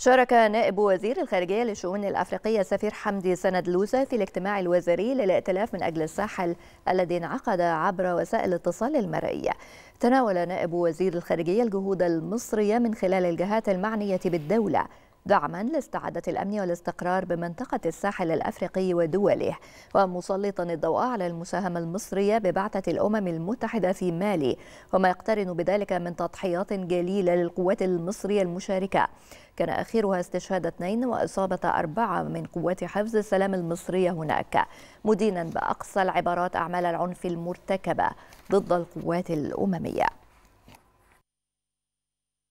شارك نائب وزير الخارجية للشؤون الأفريقية السفير حمدي سند لوزا في الاجتماع الوزاري للائتلاف من أجل الساحل الذي انعقد عبر وسائل الاتصال المرئية تناول نائب وزير الخارجية الجهود المصرية من خلال الجهات المعنية بالدولة دعما لاستعادة الأمن والاستقرار بمنطقة الساحل الأفريقي ودوله ومسلطا الضوء على المساهمة المصرية ببعثة الأمم المتحدة في مالي وما يقترن بذلك من تضحيات جليلة للقوات المصرية المشاركة كان آخرها استشهاد اثنين وإصابة أربعة من قوات حفظ السلام المصرية هناك مدينا بأقصى العبارات أعمال العنف المرتكبة ضد القوات الأممية